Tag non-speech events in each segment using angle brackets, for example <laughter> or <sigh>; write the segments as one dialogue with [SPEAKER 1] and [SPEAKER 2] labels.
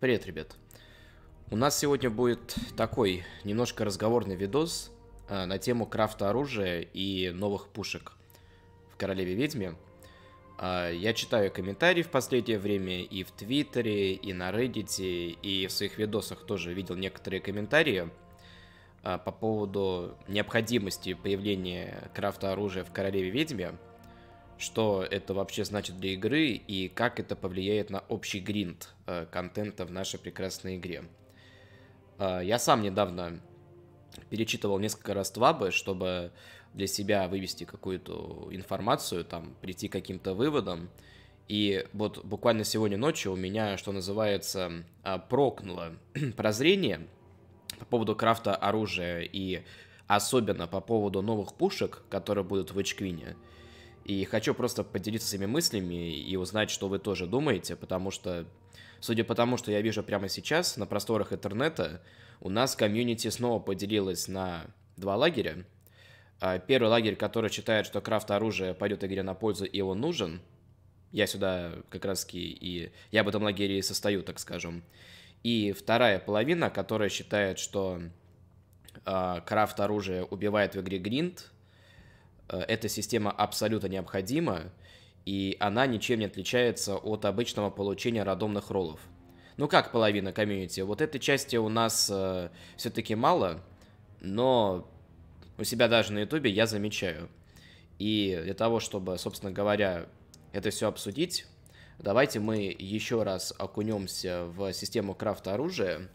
[SPEAKER 1] Привет, ребят. У нас сегодня будет такой немножко разговорный видос а, на тему крафта оружия и новых пушек в Королеве Ведьме. А, я читаю комментарии в последнее время и в Твиттере, и на Reddit, и в своих видосах тоже видел некоторые комментарии а, по поводу необходимости появления крафта оружия в Королеве Ведьме – что это вообще значит для игры и как это повлияет на общий гринд э, контента в нашей прекрасной игре. Э, я сам недавно перечитывал несколько раз твабы, чтобы для себя вывести какую-то информацию, там, прийти к каким-то выводам. И вот буквально сегодня ночью у меня, что называется, э, прокнуло <clears throat> прозрение по поводу крафта оружия и особенно по поводу новых пушек, которые будут в Эчквине – и хочу просто поделиться своими мыслями и узнать, что вы тоже думаете, потому что, судя по тому, что я вижу прямо сейчас на просторах интернета, у нас комьюнити снова поделилось на два лагеря. А, первый лагерь, который считает, что крафт оружия пойдет игре на пользу и он нужен. Я сюда как раз и... Я в этом лагере и состою, так скажем. И вторая половина, которая считает, что э, крафт оружия убивает в игре гринд, Э, эта система абсолютно необходима, и она ничем не отличается от обычного получения рандомных роллов. Ну как половина комьюнити? Вот этой части у нас э, все-таки мало, но у себя даже на ютубе я замечаю. И для того, чтобы, собственно говоря, это все обсудить, давайте мы еще раз окунемся в систему крафта оружия,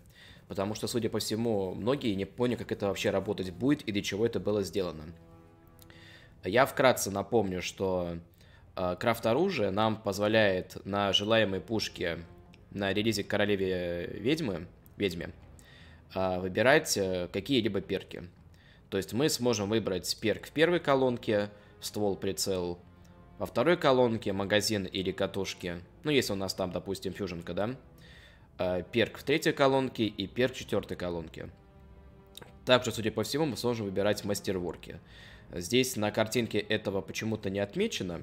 [SPEAKER 1] потому что, судя по всему, многие не поняли, как это вообще работать будет и для чего это было сделано. Я вкратце напомню, что э, крафт оружия нам позволяет на желаемой пушке на релизе Королеве Ведьмы, Ведьме э, выбирать э, какие-либо перки. То есть мы сможем выбрать перк в первой колонке, ствол, прицел, во второй колонке магазин или катушки, ну если у нас там, допустим, фьюженка, да, перк в третьей колонке и перк в четвертой колонке. Также, судя по всему, мы сможем выбирать мастерворки. Здесь на картинке этого почему-то не отмечено,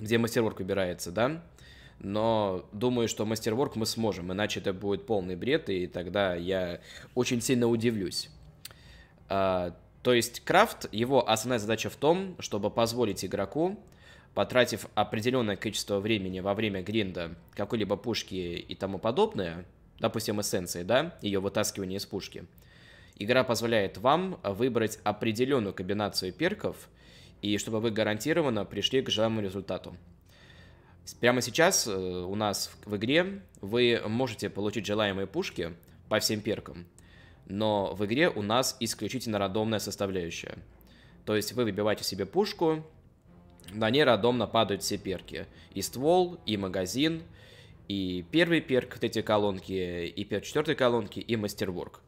[SPEAKER 1] где мастерворк убирается, да? Но думаю, что мастерворк мы сможем, иначе это будет полный бред, и тогда я очень сильно удивлюсь. А, то есть крафт, его основная задача в том, чтобы позволить игроку, потратив определенное количество времени во время гринда какой-либо пушки и тому подобное, допустим, эссенции, да, ее вытаскивание из пушки – Игра позволяет вам э, выбрать определенную комбинацию перков, и чтобы вы гарантированно пришли к желаемому результату. Прямо сейчас э, у нас в игре вы можете получить желаемые пушки по всем перкам, но в игре у нас исключительно рандомная составляющая. То есть вы выбиваете себе пушку, на ней рандомно падают все перки. И ствол, и магазин, и первый перк третьей колонки, и перк четвертой колонки, и мастерворк.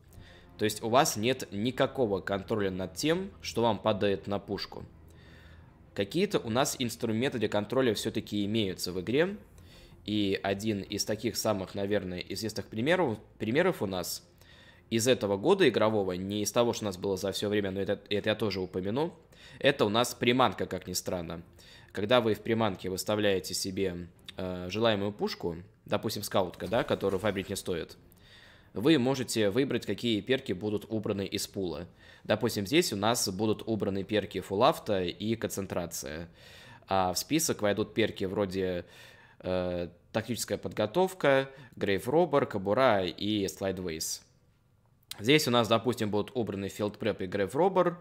[SPEAKER 1] То есть у вас нет никакого контроля над тем, что вам падает на пушку. Какие-то у нас инструменты для контроля все-таки имеются в игре. И один из таких самых, наверное, известных примеров, примеров у нас из этого года игрового, не из того, что у нас было за все время, но это, это я тоже упомяну, это у нас приманка, как ни странно. Когда вы в приманке выставляете себе э, желаемую пушку, допустим, скаутка, да, которую фабрик не стоит – вы можете выбрать, какие перки будут убраны из пула. Допустим, здесь у нас будут убраны перки фулафта и концентрация. А в список войдут перки вроде э, тактическая подготовка, Грейв Робер, Кабура и Слайдвейс. Здесь у нас, допустим, будут убраны Field Prep и Grave Robber,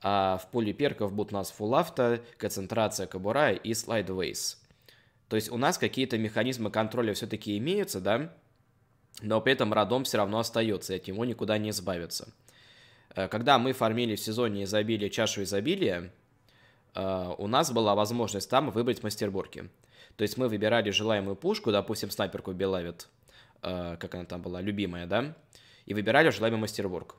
[SPEAKER 1] а в пуле перков будут у нас Full фулафта, концентрация Кабура и Slide Ways. То есть у нас какие-то механизмы контроля все-таки имеются, да? но при этом родом все равно остается, и от него никуда не избавиться. Э, когда мы фармили в сезоне изобилие чашу изобилия, э, у нас была возможность там выбрать мастерборки. То есть мы выбирали желаемую пушку, допустим, снайперку Белавит, э, как она там была, любимая, да, и выбирали желаемый мастерборк.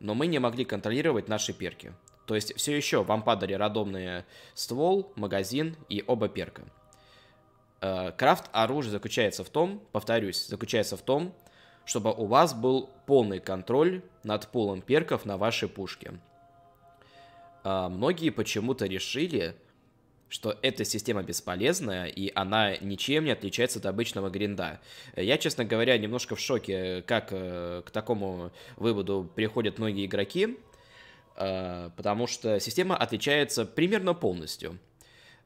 [SPEAKER 1] Но мы не могли контролировать наши перки. То есть все еще вам падали родомные ствол, магазин и оба перка. Э, крафт оружия заключается в том, повторюсь, заключается в том, чтобы у вас был полный контроль над полом перков на вашей пушке. Э, многие почему-то решили, что эта система бесполезная, и она ничем не отличается от обычного гринда. Я, честно говоря, немножко в шоке, как э, к такому выводу приходят многие игроки, потому что система отличается примерно полностью –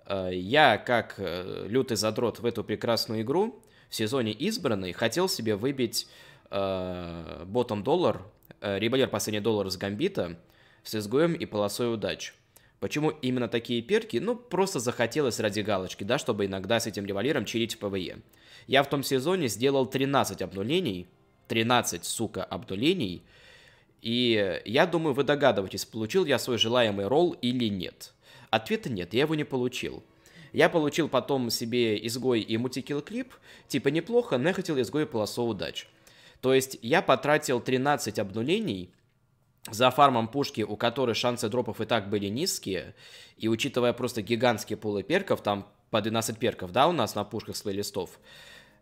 [SPEAKER 1] Э, я, как э, лютый задрот в эту прекрасную игру, в сезоне избранный, хотел себе выбить ботом э, доллар, э, револьвер последний доллар с гамбита с изгоем и полосой удач. Почему именно такие перки? Ну, просто захотелось ради галочки, да, чтобы иногда с этим револьвером чилить ПВЕ. Я в том сезоне сделал 13 обнулений, 13, сука, обнулений, и я думаю, вы догадываетесь, получил я свой желаемый ролл или нет – Ответа нет, я его не получил. Я получил потом себе изгой и мультикил клип, типа неплохо, но я хотел изгой и полосу удач. То есть я потратил 13 обнулений за фармом пушки, у которой шансы дропов и так были низкие, и учитывая просто гигантские пулы перков, там по 12 перков, да, у нас на пушках слой листов.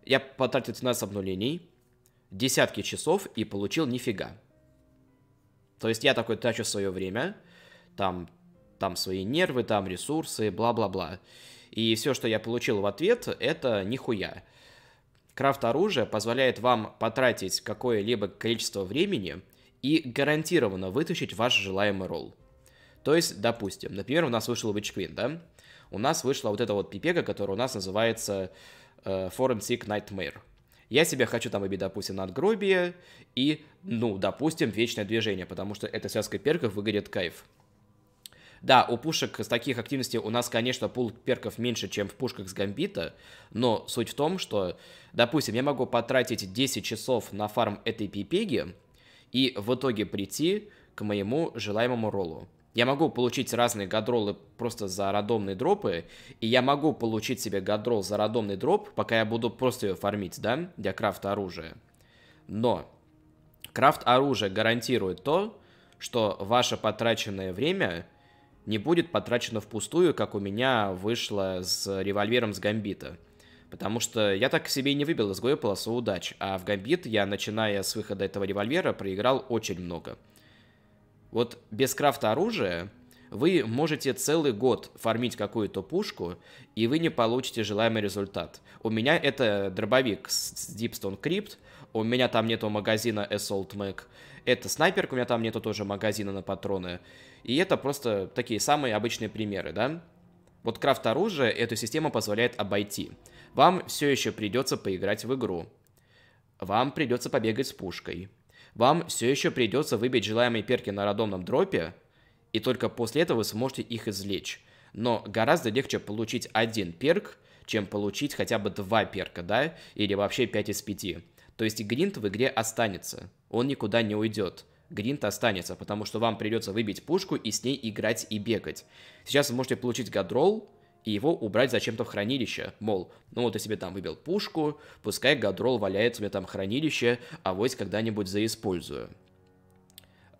[SPEAKER 1] я потратил 13 обнулений, десятки часов и получил нифига. То есть я такой трачу свое время, там там свои нервы, там ресурсы, бла-бла-бла. И все, что я получил в ответ, это нихуя. Крафт оружия позволяет вам потратить какое-либо количество времени и гарантированно вытащить ваш желаемый ролл. То есть, допустим, например, у нас вышел Witch Queen, да? У нас вышла вот эта вот пипега, которая у нас называется э, Forum Sick Nightmare. Я себе хочу там иметь, допустим, надгробие и, ну, допустим, вечное движение, потому что эта связка перков выглядит кайф. Да, у пушек с таких активностей у нас, конечно, пул перков меньше, чем в пушках с гамбита, но суть в том, что, допустим, я могу потратить 10 часов на фарм этой пипеги и в итоге прийти к моему желаемому роллу. Я могу получить разные гадролы просто за рандомные дропы, и я могу получить себе гадрол за рандомный дроп, пока я буду просто ее фармить, да, для крафта оружия. Но крафт оружия гарантирует то, что ваше потраченное время не будет потрачено впустую, как у меня вышло с револьвером с Гамбита. Потому что я так себе и не выбил из боя полосу удач, а в Гамбит я, начиная с выхода этого револьвера, проиграл очень много. Вот без крафта оружия вы можете целый год фармить какую-то пушку, и вы не получите желаемый результат. У меня это дробовик с Deepstone Crypt, у меня там нету магазина Assault Mag, это снайперка, у меня там нету тоже магазина на патроны. И это просто такие самые обычные примеры, да? Вот крафт оружия эту систему позволяет обойти. Вам все еще придется поиграть в игру. Вам придется побегать с пушкой. Вам все еще придется выбить желаемые перки на рандомном дропе, и только после этого вы сможете их извлечь. Но гораздо легче получить один перк, чем получить хотя бы два перка, да, или вообще 5 из 5. То есть гринд в игре останется, он никуда не уйдет гринт останется, потому что вам придется выбить пушку и с ней играть и бегать. Сейчас вы можете получить гадрол и его убрать зачем-то в хранилище. Мол, ну вот я себе там выбил пушку, пускай гадрол валяется у меня там в хранилище, а вось когда-нибудь заиспользую.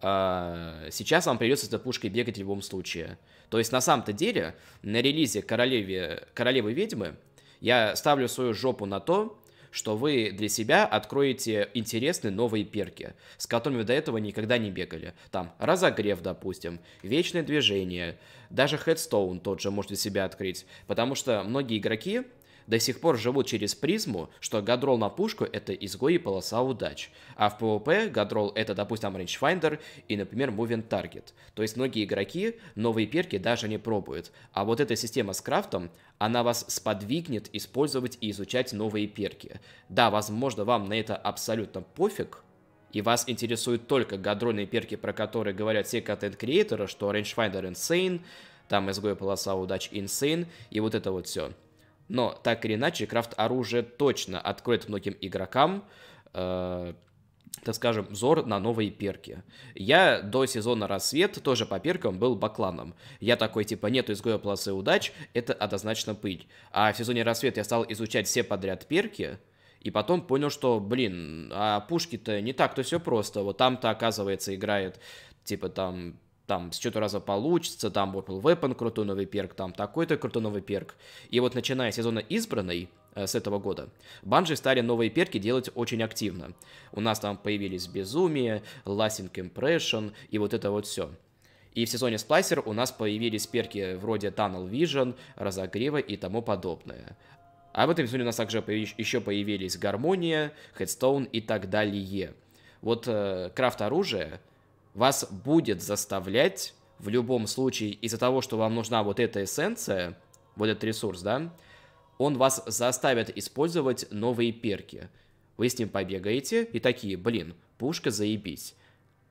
[SPEAKER 1] А, сейчас вам придется с этой пушкой бегать в любом случае. То есть на самом-то деле на релизе королеве, королевы ведьмы я ставлю свою жопу на то, что вы для себя откроете интересные новые перки, с которыми вы до этого никогда не бегали. Там разогрев, допустим, вечное движение, даже хедстоун тот же можете себя открыть, потому что многие игроки до сих пор живут через призму, что гадрол на пушку — это изгой и полоса удач, а в PvP гадрол — это, допустим, рейнджфайндер и, например, moving target. То есть многие игроки новые перки даже не пробуют, а вот эта система с крафтом, она вас сподвигнет использовать и изучать новые перки. Да, возможно, вам на это абсолютно пофиг, и вас интересуют только гадрольные перки, про которые говорят все контент-креаторы, что Rangefinder Insane, там изгоя полоса удач Insane, и вот это вот все – но так или иначе, крафт оружия точно откроет многим игрокам э, так скажем, взор на новые перки. Я до сезона «Рассвет» тоже по перкам был бакланом. Я такой, типа, нету изгоя полосы удач, это однозначно пыль. А в сезоне «Рассвет» я стал изучать все подряд перки, и потом понял, что, блин, а пушки-то не так-то все просто. Вот там-то, оказывается, играет, типа, там, там с чего то раза получится, там Whirlpool Weapon крутой новый перк, там такой-то крутой новый перк. И вот начиная с сезона избранный, э, с этого года. Банжи стали новые перки делать очень активно. У нас там появились Безумие, Lasting Impression и вот это вот все. И в сезоне Splicer у нас появились перки вроде Tunnel Vision, Разогрева и тому подобное. А в этом сезоне у нас также появились, еще появились Гармония, Headstone и так далее. Вот э, крафт оружия вас будет заставлять в любом случае из-за того, что вам нужна вот эта эссенция, вот этот ресурс, да, он вас заставит использовать новые перки. Вы с ним побегаете и такие, блин, пушка заебись.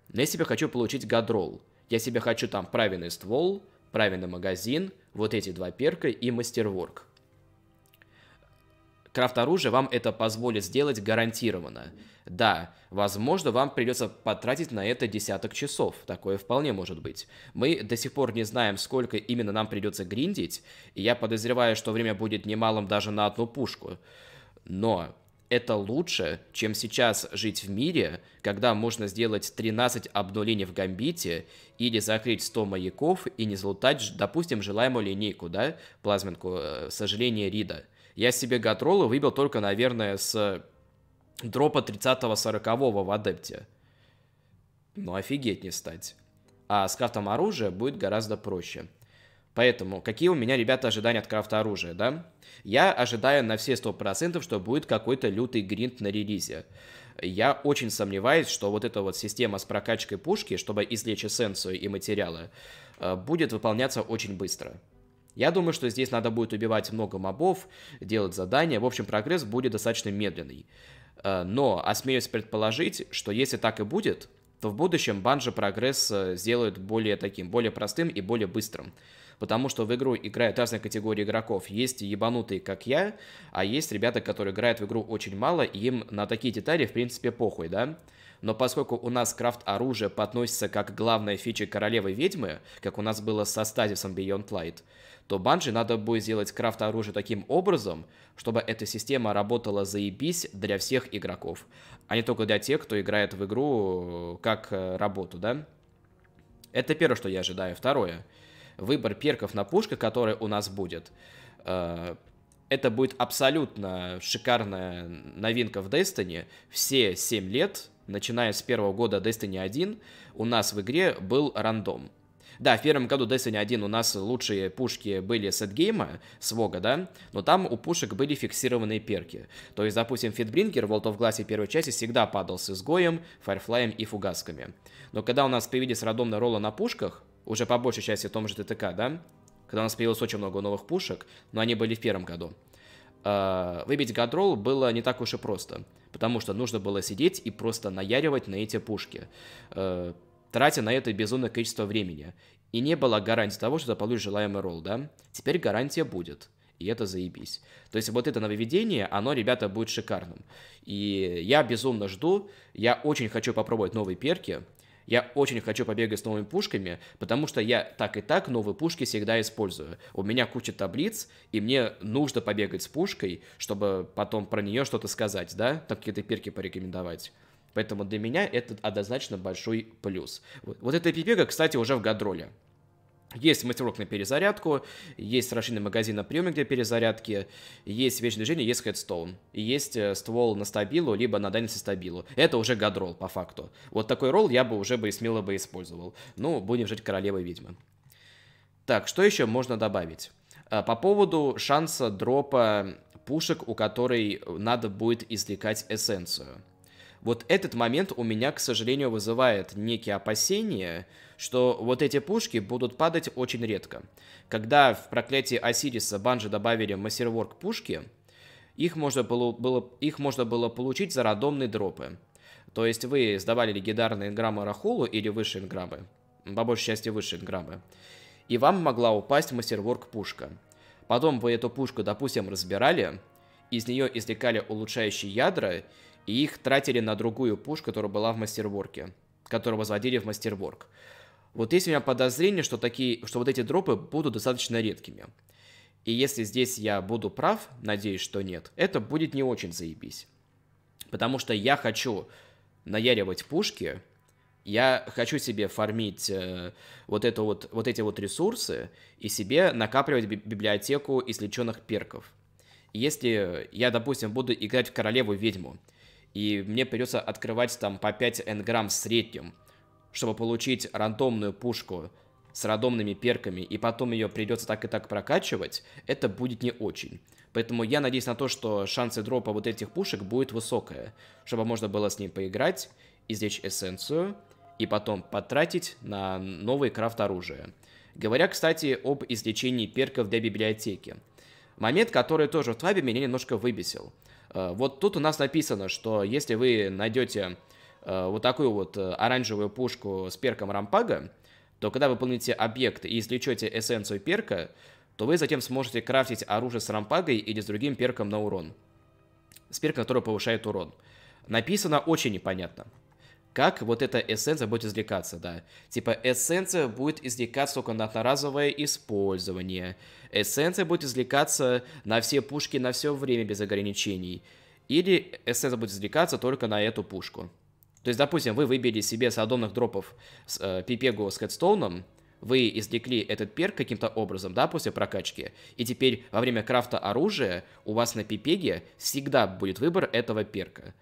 [SPEAKER 1] Но я себе хочу получить гадрол. Я себе хочу там правильный ствол, правильный магазин, вот эти два перка и мастерворк. Крафт оружия вам это позволит сделать гарантированно. Да, возможно, вам придется потратить на это десяток часов. Такое вполне может быть. Мы до сих пор не знаем, сколько именно нам придется гриндить, и я подозреваю, что время будет немалым даже на одну пушку. Но это лучше, чем сейчас жить в мире, когда можно сделать 13 обнулений в гамбите или закрыть 100 маяков и не залутать, допустим, желаемую линейку, да, плазменку, э, сожаление Рида. Я себе Гатролы выбил только, наверное, с э, дропа 30-40 в адепте. Ну, офигеть не стать. А с крафтом оружия будет гораздо проще. Поэтому, какие у меня, ребята, ожидания от крафта оружия, да? Я ожидаю на все 100%, что будет какой-то лютый гринд на релизе. Я очень сомневаюсь, что вот эта вот система с прокачкой пушки, чтобы извлечь эссенцию и материалы, э, будет выполняться очень быстро. Я думаю, что здесь надо будет убивать много мобов, делать задания. В общем, прогресс будет достаточно медленный. Э, но осмеюсь предположить, что если так и будет, то в будущем банжи прогресс э, сделают более таким, более простым и более быстрым. Потому что в игру играют разные категории игроков. Есть ебанутые, как я, а есть ребята, которые играют в игру очень мало, и им на такие детали, в принципе, похуй, да? Но поскольку у нас крафт оружия подносится как главная фича королевы ведьмы, как у нас было со стазисом Beyond Light, то Банжи надо будет сделать крафт оружия таким образом, чтобы эта система работала заебись для всех игроков, а не только для тех, кто играет в игру как э, работу, да? Это первое, что я ожидаю. Второе. Выбор перков на пушках, которые у нас будет, э, это будет абсолютно шикарная новинка в Destiny. Все 7 лет, начиная с первого года Destiny 1, у нас в игре был рандом. Да, в первом году Destiny 1 у нас лучшие пушки были с Эдгейма, с Вога, да, но там у пушек были фиксированные перки. То есть, допустим, Фитбрингер в World of Glass первой части всегда падал с изгоем, файрфлаем и фугасками. Но когда у нас появились рандомные роллы на пушках, уже по большей части в том же ТТК, да, когда у нас появилось очень много новых пушек, но они были в первом году, э, выбить гадрол было не так уж и просто, потому что нужно было сидеть и просто наяривать на эти пушки. Э, тратя на это безумное количество времени. И не было гарантии того, что ты получишь желаемый ролл, да? Теперь гарантия будет. И это заебись. То есть вот это нововведение, оно, ребята, будет шикарным. И я безумно жду. Я очень хочу попробовать новые перки. Я очень хочу побегать с новыми пушками, потому что я так и так новые пушки всегда использую. У меня куча таблиц, и мне нужно побегать с пушкой, чтобы потом про нее что-то сказать, да? Там какие-то перки порекомендовать. Поэтому для меня это однозначно большой плюс. Вот, вот эта пипега, кстати, уже в гадроле. Есть мастерок на перезарядку, есть расширенный магазин на приеме для перезарядки, есть вечное движение, есть хедстоун. есть э, ствол на стабилу, либо на дальности стабилу. Это уже гадрол, по факту. Вот такой ролл я бы уже бы смело бы использовал. Ну, будем жить королевы ведьмы. Так, что еще можно добавить? Э, по поводу шанса дропа пушек, у которой надо будет извлекать эссенцию – вот этот момент у меня, к сожалению, вызывает некие опасения, что вот эти пушки будут падать очень редко. Когда в проклятии Осириса Банжи добавили мастерворк пушки, их можно было, было, их можно было получить за рандомные дропы. То есть вы сдавали легендарные инграммы Рахулу или высшие инграммы, по большей части высшие инграммы, и вам могла упасть мастерворк пушка. Потом вы эту пушку, допустим, разбирали, из нее извлекали улучшающие ядра и их тратили на другую пуш, которая была в мастерворке, которую возводили в мастерворк. Вот есть у меня подозрение, что, такие, что вот эти дропы будут достаточно редкими. И если здесь я буду прав, надеюсь, что нет, это будет не очень заебись. Потому что я хочу наяривать пушки, я хочу себе фармить э, вот, это вот, вот эти вот ресурсы и себе накапливать библиотеку исключенных перков. Если я, допустим, буду играть в королеву-ведьму, и мне придется открывать там по 5 энграмм в среднем, чтобы получить рандомную пушку с рандомными перками, и потом ее придется так и так прокачивать, это будет не очень. Поэтому я надеюсь на то, что шансы дропа вот этих пушек будет высокая, чтобы можно было с ним поиграть, извлечь эссенцию, и потом потратить на новый крафт оружия. Говоря, кстати, об извлечении перков для библиотеки. Момент, который тоже в Твабе меня немножко выбесил – Э, вот тут у нас написано, что если вы найдете э, вот такую вот э, оранжевую пушку с перком рампага, то когда вы выполните объект и извлечете эссенцию перка, то вы затем сможете крафтить оружие с рампагой или с другим перком на урон. С перком, который повышает урон. Написано очень непонятно как вот эта эссенция будет извлекаться, да. Типа эссенция будет извлекаться только на одноразовое использование. Эссенция будет извлекаться на все пушки на все время без ограничений. Или эссенция будет извлекаться только на эту пушку. То есть, допустим, вы выбили себе с аддонных дропов с, э, пипегу с хедстоуном, вы извлекли этот перк каким-то образом, да, после прокачки, и теперь во время крафта оружия у вас на пипеге всегда будет выбор этого перка.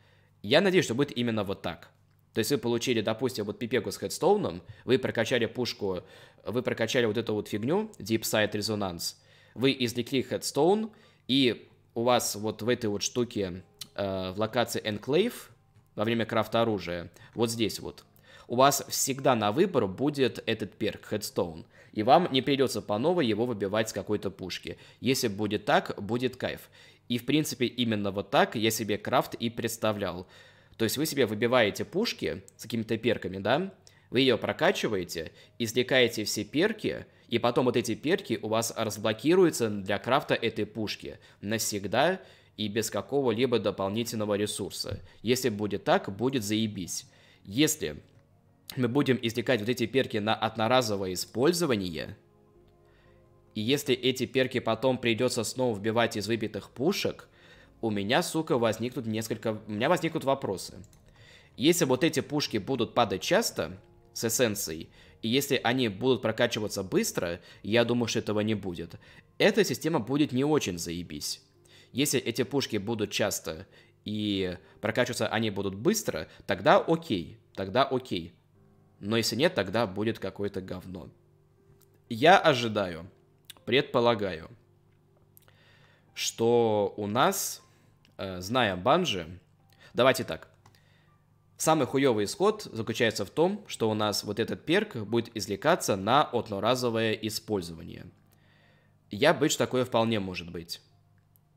[SPEAKER 1] Я надеюсь, что будет именно вот так. То есть вы получили, допустим, вот пипеку с хедстоуном, вы прокачали пушку, вы прокачали вот эту вот фигню, Deep Side Resonance, вы извлекли хедстоун, и у вас вот в этой вот штуке, э, в локации Enclave, во время крафта оружия, вот здесь вот, у вас всегда на выбор будет этот перк, хедстоун. И вам не придется по новой его выбивать с какой-то пушки. Если будет так, будет кайф. И, в принципе, именно вот так я себе крафт и представлял. То есть вы себе выбиваете пушки с какими-то перками, да, вы ее прокачиваете, извлекаете все перки, и потом вот эти перки у вас разблокируются для крафта этой пушки навсегда и без какого-либо дополнительного ресурса. Если будет так, будет заебись. Если мы будем извлекать вот эти перки на одноразовое использование, и если эти перки потом придется снова вбивать из выбитых пушек, у меня, сука, возникнут несколько... У меня возникнут вопросы. Если вот эти пушки будут падать часто с эссенцией, и если они будут прокачиваться быстро, я думаю, что этого не будет. Эта система будет не очень заебись. Если эти пушки будут часто и прокачиваться они будут быстро, тогда окей, тогда окей. Но если нет, тогда будет какое-то говно. Я ожидаю, предполагаю, что у нас Э, зная Банжи, давайте так. Самый хуёвый исход заключается в том, что у нас вот этот перк будет извлекаться на одноразовое использование. Я быч такое вполне может быть.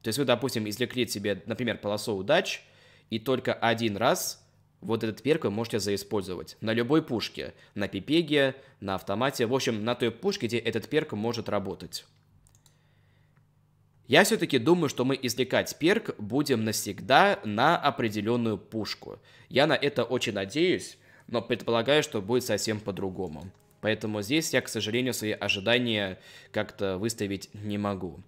[SPEAKER 1] То есть вы, допустим, извлекли себе, например, полосу удач, и только один раз вот этот перк вы можете заиспользовать. На любой пушке, на пипеге, на автомате, в общем, на той пушке, где этот перк может работать. Я все-таки думаю, что мы извлекать перк будем навсегда на определенную пушку. Я на это очень надеюсь, но предполагаю, что будет совсем по-другому. Поэтому здесь я, к сожалению, свои ожидания как-то выставить не могу.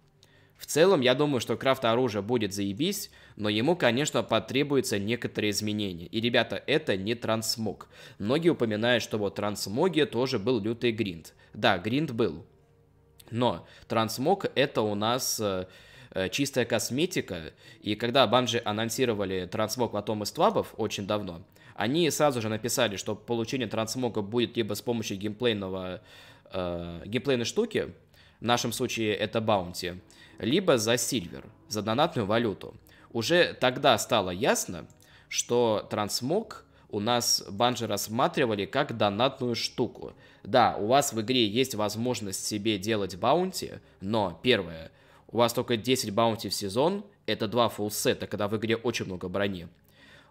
[SPEAKER 1] В целом, я думаю, что крафт оружия будет заебись, но ему, конечно, потребуются некоторые изменения. И, ребята, это не трансмог. Многие упоминают, что вот трансмоге тоже был лютый гринд. Да, гринд был, но Трансмок это у нас э, э, чистая косметика, и когда банжи анонсировали Трансмок трансмог потом из твабов очень давно, они сразу же написали, что получение трансмога будет либо с помощью геймплейного, э, геймплейной штуки, в нашем случае это баунти, либо за сильвер, за донатную валюту. Уже тогда стало ясно, что трансмог у нас банжи рассматривали как донатную штуку. Да, у вас в игре есть возможность себе делать баунти, но первое, у вас только 10 баунти в сезон, это два фулсета, когда в игре очень много брони.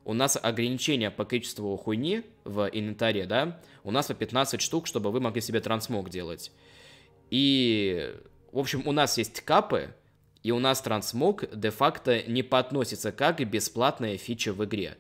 [SPEAKER 1] У нас ограничение по количеству хуйни в инвентаре, да? У нас по 15 штук, чтобы вы могли себе трансмог делать. И, в общем, у нас есть капы, и у нас трансмог де-факто не подносится как бесплатная фича в игре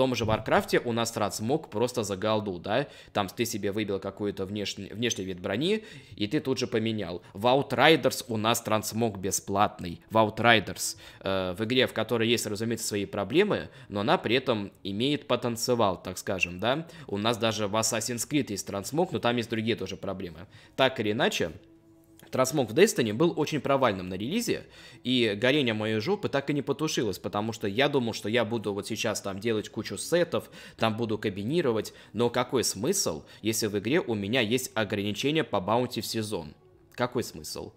[SPEAKER 1] том же Варкрафте у нас раз просто за голду, да, там ты себе выбил какой-то внешний, внешний вид брони, и ты тут же поменял. В Outriders у нас трансмог бесплатный, в Outriders, э, в игре, в которой есть, разумеется, свои проблемы, но она при этом имеет потанцевал, так скажем, да, у нас даже в Assassin's Creed есть трансмог, но там есть другие тоже проблемы. Так или иначе, Трансмог в Destiny был очень провальным на релизе, и горение моей жопы так и не потушилось, потому что я думал, что я буду вот сейчас там делать кучу сетов, там буду кабинировать, но какой смысл, если в игре у меня есть ограничения по баунти в сезон? Какой смысл?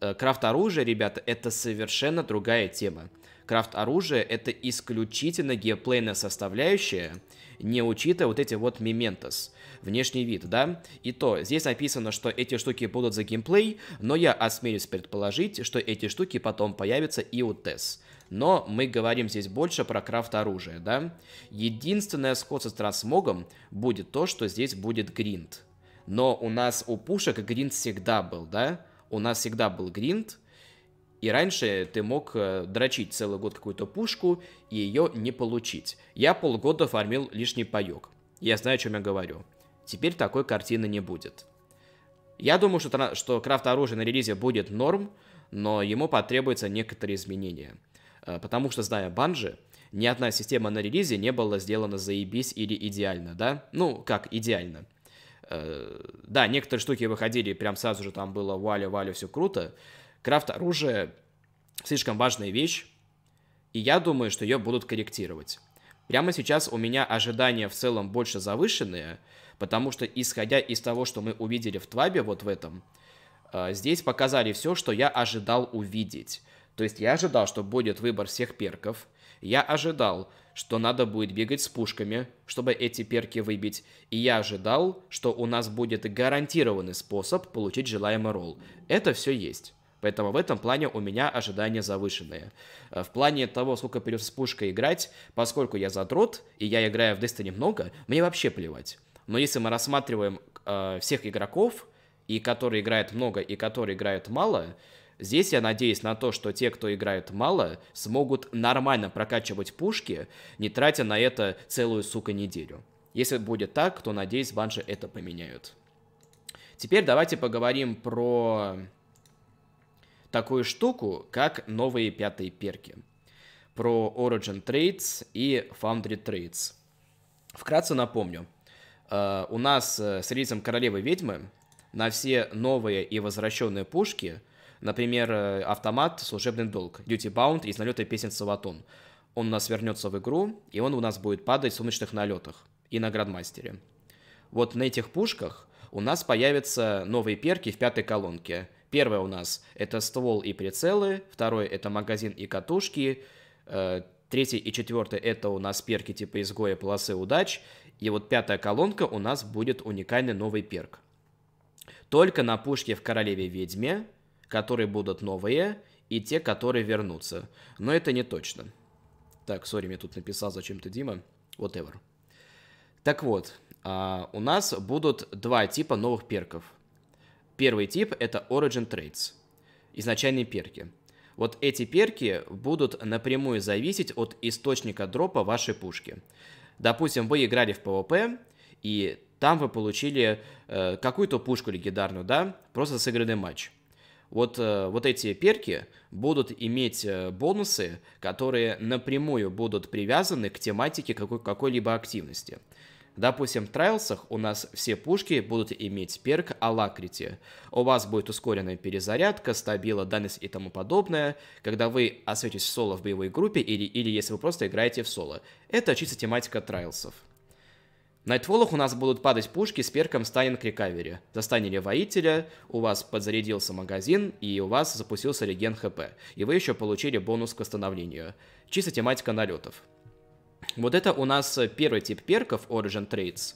[SPEAKER 1] Э, крафт оружия, ребята, это совершенно другая тема. Крафт оружия это исключительно геймплейная составляющая, не учитывая вот эти вот мементос. Внешний вид, да? И то, здесь написано, что эти штуки будут за геймплей, но я осмелюсь предположить, что эти штуки потом появятся и у ТЭС. Но мы говорим здесь больше про крафт оружия, да? Единственное сходство с трансмогом будет то, что здесь будет гринд. Но у нас у пушек гринд всегда был, да? у нас всегда был гринд, и раньше ты мог э, дрочить целый год какую-то пушку и ее не получить. Я полгода фармил лишний паек. Я знаю, о чем я говорю. Теперь такой картины не будет. Я думаю, что, что крафт оружия на релизе будет норм, но ему потребуются некоторые изменения. Э, потому что, зная банжи, ни одна система на релизе не была сделана заебись или идеально, да? Ну, как идеально. Э, да, некоторые штуки выходили, прям сразу же там было валю валю все круто. Крафт оружия слишком важная вещь, и я думаю, что ее будут корректировать. Прямо сейчас у меня ожидания в целом больше завышенные, потому что исходя из того, что мы увидели в Твабе вот в этом, э, здесь показали все, что я ожидал увидеть. То есть я ожидал, что будет выбор всех перков, я ожидал, что надо будет бегать с пушками, чтобы эти перки выбить, и я ожидал, что у нас будет гарантированный способ получить желаемый ролл. Это все есть. Поэтому в этом плане у меня ожидания завышенные. Э, в плане того, сколько придется с пушкой играть, поскольку я задрот, и я играю в Destiny много, мне вообще плевать. Но если мы рассматриваем э, всех игроков, и которые играют много, и которые играют мало, Здесь я надеюсь на то, что те, кто играют мало, смогут нормально прокачивать пушки, не тратя на это целую, сука, неделю. Если будет так, то, надеюсь, банши это поменяют. Теперь давайте поговорим про такую штуку, как новые пятые перки. Про Origin Trades и Foundry Trades. Вкратце напомню. Э, у нас э, с релизом Королевы Ведьмы на все новые и возвращенные пушки – Например, э, автомат «Служебный долг», «Duty Bound» из налета песен «Саватон». Он у нас вернется в игру, и он у нас будет падать в солнечных налетах и на градмастере. Вот на этих пушках у нас появятся новые перки в пятой колонке. Первое у нас это ствол и прицелы, второй это магазин и катушки, э, третий и четвертый это у нас перки типа изгоя полосы удач, и вот пятая колонка у нас будет уникальный новый перк. Только на пушке в королеве ведьме которые будут новые, и те, которые вернутся. Но это не точно. Так, сори, мне тут написал зачем-то Дима. Whatever. Так вот, а, у нас будут два типа новых перков. Первый тип — это Origin Traits, изначальные перки. Вот эти перки будут напрямую зависеть от источника дропа вашей пушки. Допустим, вы играли в PvP, и там вы получили э, какую-то пушку легендарную, да, просто сыгранный матч вот, э, вот эти перки будут иметь э, бонусы, которые напрямую будут привязаны к тематике какой- какой-либо активности. Допустим, в трайлсах у нас все пушки будут иметь перк Алакрити. У вас будет ускоренная перезарядка, стабила, дальность и тому подобное, когда вы осветитесь соло в боевой группе или, или если вы просто играете в соло. Это чисто тематика трайлсов. Найтволах у нас будут падать пушки с перком Станинг Рекавери. Застанили воителя, у вас подзарядился магазин, и у вас запустился реген ХП. И вы еще получили бонус к восстановлению. Чисто тематика налетов. Вот это у нас первый тип перков Origin Traits.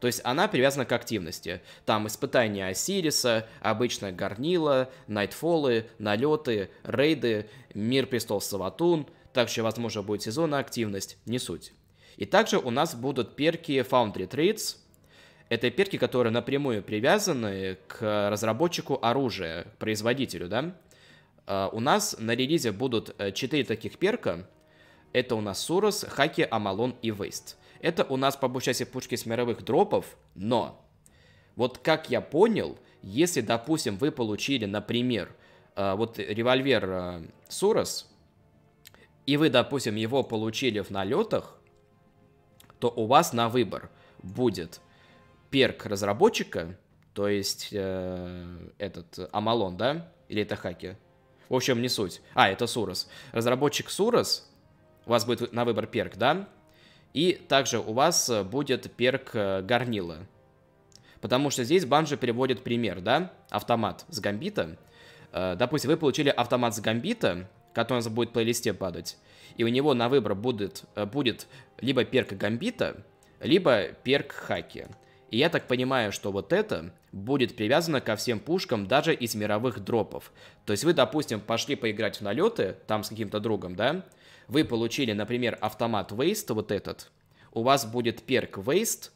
[SPEAKER 1] То есть она привязана к активности. Там испытания Осириса, обычное горнила, найтфолы, налеты, рейды, мир престол Саватун. Также, возможно, будет сезонная активность, не суть. И также у нас будут перки Foundry Trades. Это перки, которые напрямую привязаны к разработчику оружия, к производителю, да. А, у нас на релизе будут 4 э, таких перка. Это у нас Сурос, Хаки, Амалон и Вейст. Это у нас по большей части пушки с мировых дропов, но вот как я понял, если, допустим, вы получили, например, а, вот револьвер э, Сурос, и вы, допустим, его получили в налетах, то у вас на выбор будет перк разработчика, то есть э, этот Амалон, да? Или это хаки? В общем, не суть. А, это Сурос. Разработчик Сурос, у вас будет на выбор перк, да? И также у вас будет перк э, Горнила. Потому что здесь банжи приводит пример, да? Автомат с Гамбита. Э, допустим, вы получили автомат с Гамбита, который у нас будет в плейлисте падать. И у него на выбор будет, э, будет либо перк Гамбита, либо перк Хаки. И я так понимаю, что вот это будет привязано ко всем пушкам даже из мировых дропов. То есть вы, допустим, пошли поиграть в налеты, там с каким-то другом, да? Вы получили, например, автомат Waste, вот этот. У вас будет перк Waste,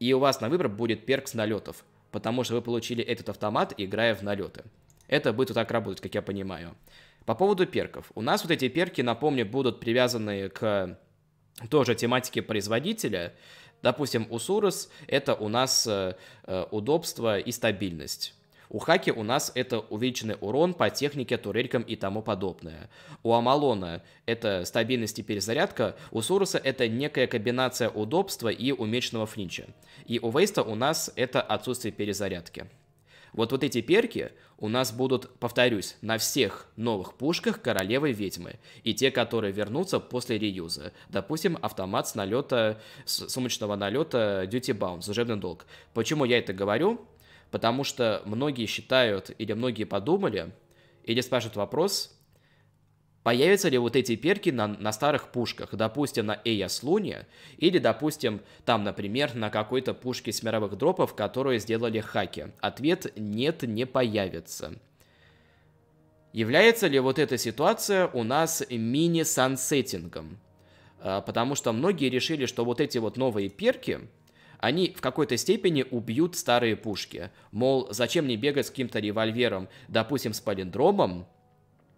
[SPEAKER 1] и у вас на выбор будет перк с налетов. Потому что вы получили этот автомат, играя в налеты. Это будет вот так работать, как я понимаю. По поводу перков. У нас вот эти перки, напомню, будут привязаны к тоже тематике производителя. Допустим, у Сурос это у нас э, э, удобство и стабильность. У Хаки у нас это увеличенный урон по технике, турелькам и тому подобное. У Амалона это стабильность и перезарядка, у Суруса это некая комбинация удобства и умечного фринча. И у Вейста у нас это отсутствие перезарядки. Вот вот эти перки у нас будут, повторюсь, на всех новых пушках Королевы Ведьмы. И те, которые вернутся после реюза. Допустим, автомат с налета, с сумочного налета Duty Bound, служебный долг. Почему я это говорю? Потому что многие считают или многие подумали, или спрашивают вопрос, Появятся ли вот эти перки на, на старых пушках, допустим, на Эйас Луне, или, допустим, там, например, на какой-то пушке с мировых дропов, которую сделали хаки? Ответ «нет, не появится». Является ли вот эта ситуация у нас мини-сансеттингом? А, потому что многие решили, что вот эти вот новые перки, они в какой-то степени убьют старые пушки. Мол, зачем мне бегать с каким-то револьвером, допустим, с палиндромом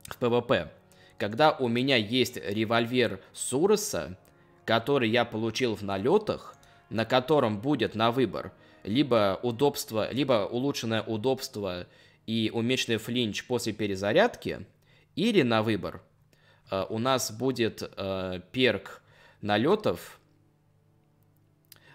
[SPEAKER 1] в ПВП, когда у меня есть револьвер Суроса, который я получил в налетах, на котором будет на выбор либо удобство, либо улучшенное удобство и уменьшенный флинч после перезарядки, или на выбор э, у нас будет э, перк налетов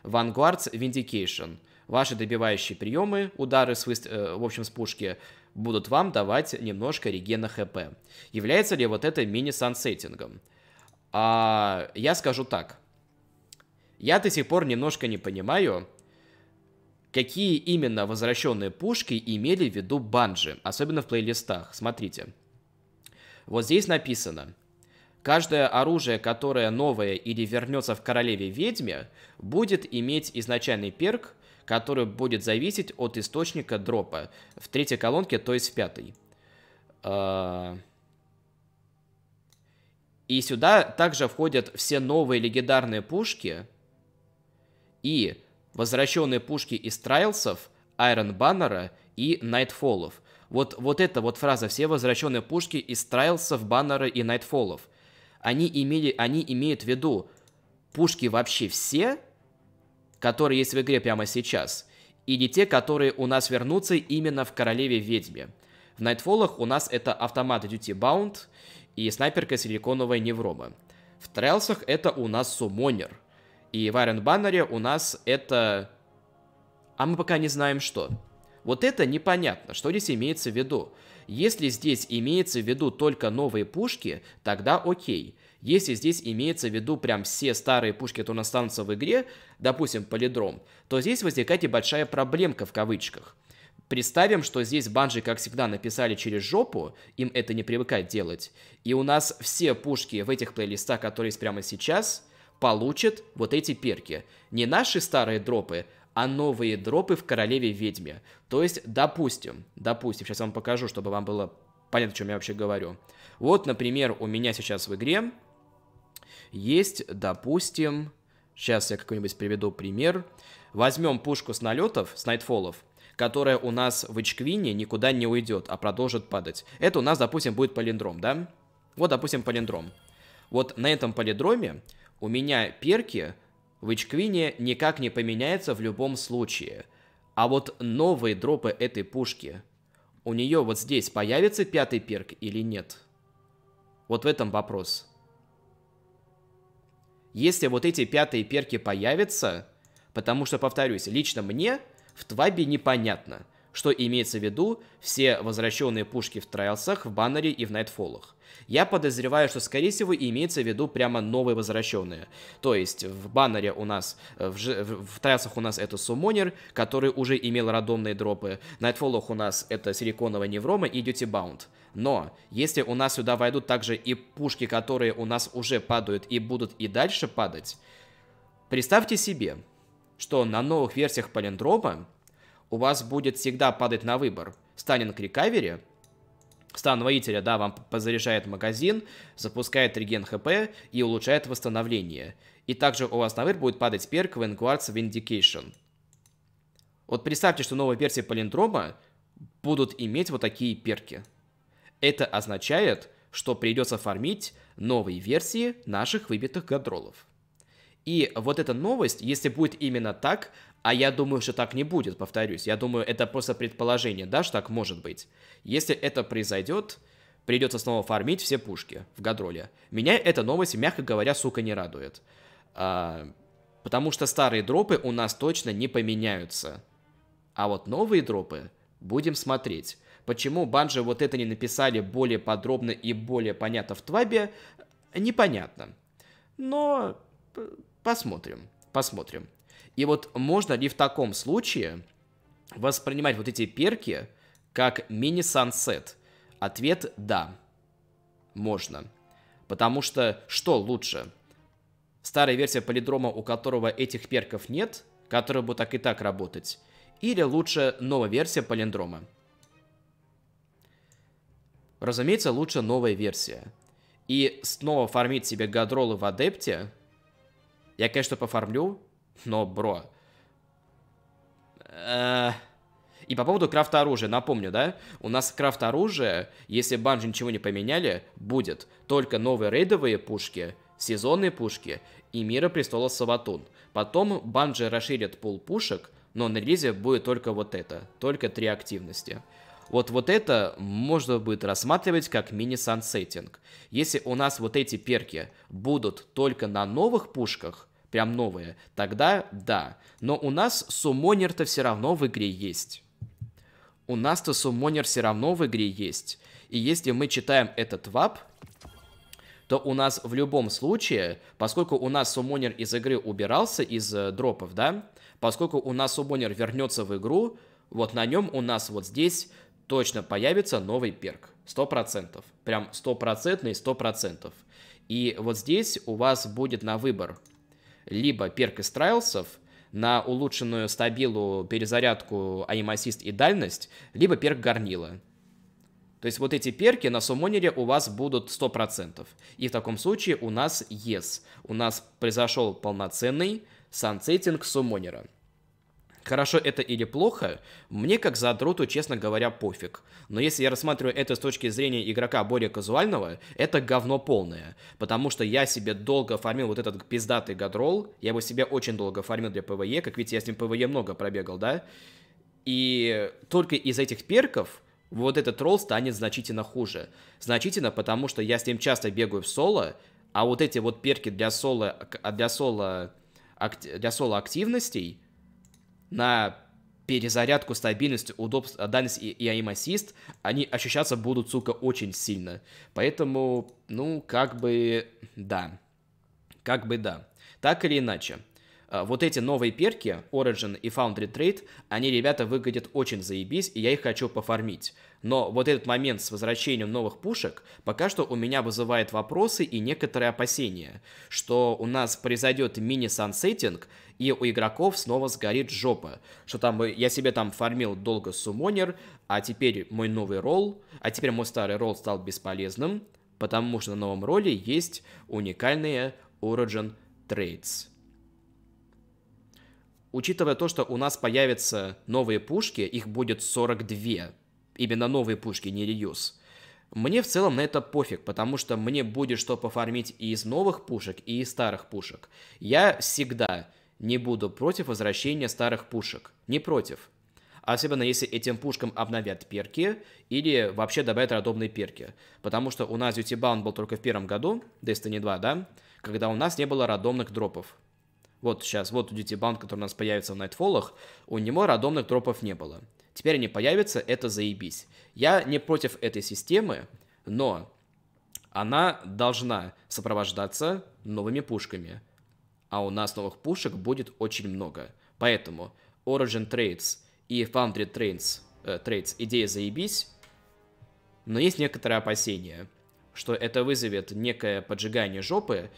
[SPEAKER 1] Vanguard's Vindication. Ваши добивающие приемы, удары с, э, в общем, с пушки – будут вам давать немножко регена хп. Является ли вот это мини-сансеттингом? А, я скажу так. Я до сих пор немножко не понимаю, какие именно возвращенные пушки имели в виду банжи, особенно в плейлистах. Смотрите. Вот здесь написано. Каждое оружие, которое новое или вернется в королеве ведьме, будет иметь изначальный перк который будет зависеть от источника дропа в третьей колонке, то есть в пятой. А, и сюда также входят все новые легендарные пушки и возвращенные пушки из Трайлсов, Айрон Баннера и Найтфолов. Вот, вот эта вот фраза «все возвращенные пушки из Трайлсов, Баннера и Найтфолов». Они, имели, они имеют в виду пушки вообще все, которые есть в игре прямо сейчас, и не те, которые у нас вернутся именно в Королеве Ведьме. В Найтфоллах у нас это автомат Duty Bound и снайперка Силиконовая Неврома. В Трайлсах это у нас Сумонер. И в Iron Banner у нас это... А мы пока не знаем что. Вот это непонятно, что здесь имеется в виду. Если здесь имеется в виду только новые пушки, тогда окей. Если здесь имеется в виду прям все старые пушки туностанца в игре, допустим, полидром, то здесь возникает большая проблемка в кавычках. Представим, что здесь банжи, как всегда, написали через жопу, им это не привыкать делать, и у нас все пушки в этих плейлистах, которые есть прямо сейчас, получат вот эти перки. Не наши старые дропы, а новые дропы в Королеве Ведьме. То есть, допустим, допустим, сейчас я вам покажу, чтобы вам было понятно, о чем я вообще говорю. Вот, например, у меня сейчас в игре есть, допустим, сейчас я какой-нибудь приведу пример, возьмем пушку с налетов, с найтфолов, которая у нас в Эчквине никуда не уйдет, а продолжит падать. Это у нас, допустим, будет полиндром, да? Вот, допустим, полиндром. Вот на этом полидроме у меня перки в Эчквине никак не поменяются в любом случае. А вот новые дропы этой пушки, у нее вот здесь появится пятый перк или нет? Вот в этом вопрос. Если вот эти пятые перки появятся, потому что, повторюсь, лично мне в Твабе непонятно – что имеется в виду все возвращенные пушки в Трайлсах, в Баннере и в Найтфоллах. Я подозреваю, что, скорее всего, имеется в виду прямо новые возвращенные. То есть в Баннере у нас, э, в, Ж... в Трайлсах у нас это Сумонер, который уже имел рандомные дропы, в Найтфоллах у нас это Силиконовая Неврома и баунд. Но если у нас сюда войдут также и пушки, которые у нас уже падают и будут и дальше падать, представьте себе, что на новых версиях Палиндрома у вас будет всегда падать на выбор. Станинг рекавери, стан воителя, да, вам позаряжает магазин, запускает реген хп и улучшает восстановление. И также у вас на выбор будет падать перк Vanguard's Vindication. Вот представьте, что новые версии Палиндрома будут иметь вот такие перки. Это означает, что придется фармить новые версии наших выбитых гадролов. И вот эта новость, если будет именно так, а я думаю, что так не будет, повторюсь. Я думаю, это просто предположение, да, что так может быть. Если это произойдет, придется снова фармить все пушки в Гадроле. Меня эта новость, мягко говоря, сука, не радует. А, потому что старые дропы у нас точно не поменяются. А вот новые дропы будем смотреть. Почему банжи вот это не написали более подробно и более понятно в Твабе, непонятно. Но посмотрим, посмотрим. И вот можно ли в таком случае воспринимать вот эти перки как мини-сансет? Ответ – да, можно. Потому что что лучше? Старая версия полидрома, у которого этих перков нет, которая будет так и так работать, или лучше новая версия полиндрома? Разумеется, лучше новая версия. И снова фармить себе гадролы в адепте, я, конечно, пофармлю, но, бро... Э, и по поводу крафта оружия, напомню, да? У нас крафт оружия, если банжи ничего не поменяли, будет только новые рейдовые пушки, сезонные пушки и Мира Престола Саватун. Потом банжи расширят пул пушек, но на релизе будет только вот это, только три активности. Вот вот это можно будет рассматривать как мини-сансетинг. Если у нас вот эти перки будут только на новых пушках, прям новые, тогда да. Но у нас суммонер-то все равно в игре есть. У нас-то суммонер все равно в игре есть. И если мы читаем этот вап, то у нас в любом случае, поскольку у нас суммонер из игры убирался, из э, дропов, да, поскольку у нас суммонер вернется в игру, вот на нем у нас вот здесь точно появится новый перк. сто процентов, Прям стопроцентный процентов. И вот здесь у вас будет на выбор – либо перк из трайлсов на улучшенную стабилу, перезарядку, аимассист и дальность, либо перк горнила. То есть вот эти перки на суммонере у вас будут 100%. И в таком случае у нас yes. У нас произошел полноценный сансетинг суммонера. Хорошо это или плохо, мне как задроту, честно говоря, пофиг. Но если я рассматриваю это с точки зрения игрока более казуального, это говно полное. Потому что я себе долго фармил вот этот пиздатый гадрол, я его себе очень долго фармил для ПВЕ, как видите, я с ним ПВЕ много пробегал, да? И только из этих перков вот этот ролл станет значительно хуже. Значительно, потому что я с ним часто бегаю в соло, а вот эти вот перки для соло, для соло, для соло активностей, на перезарядку, стабильность, удобство, э, дальность и, и аим-ассист, они ощущаться будут, сука, очень сильно. Поэтому, ну, как бы да. Как бы да. Так или иначе. Э, вот эти новые перки, Origin и Foundry Trade, они, ребята, выглядят очень заебись, и я их хочу пофармить. Но вот этот момент с возвращением новых пушек пока что у меня вызывает вопросы и некоторые опасения, что у нас произойдет мини-сансетинг, и у игроков снова сгорит жопа, что там я себе там фармил долго сумонер, а теперь мой новый ролл, а теперь мой старый ролл стал бесполезным, потому что на новом ролле есть уникальные Origin Trades учитывая то, что у нас появятся новые пушки, их будет 42, именно новые пушки, не реюз, мне в целом на это пофиг, потому что мне будет что пофармить и из новых пушек, и из старых пушек. Я всегда не буду против возвращения старых пушек. Не против. Особенно если этим пушкам обновят перки или вообще добавят родобные перки. Потому что у нас Duty Bound был только в первом году, Destiny 2, да? Когда у нас не было родомных дропов. Вот сейчас, вот у Дьютибаунд, который у нас появится в Найтфоллах, у него рандомных дропов не было. Теперь они появятся, это заебись. Я не против этой системы, но она должна сопровождаться новыми пушками. А у нас новых пушек будет очень много. Поэтому Origin Trades и Foundry Trades, э, Trades идея заебись, но есть некоторые опасения, что это вызовет некое поджигание жопы,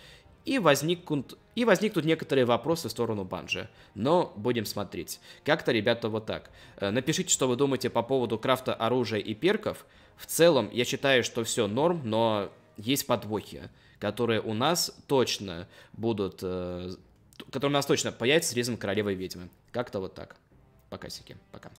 [SPEAKER 1] и возникнут, и возникнут некоторые вопросы в сторону банжи. Но будем смотреть. Как-то, ребята, вот так. Э, напишите, что вы думаете по поводу крафта оружия и перков. В целом, я считаю, что все норм, но есть подвохи, которые у нас точно будут... Э, которые у нас точно появятся с резом королевой ведьмы. Как-то вот так. Пока, сики. Пока.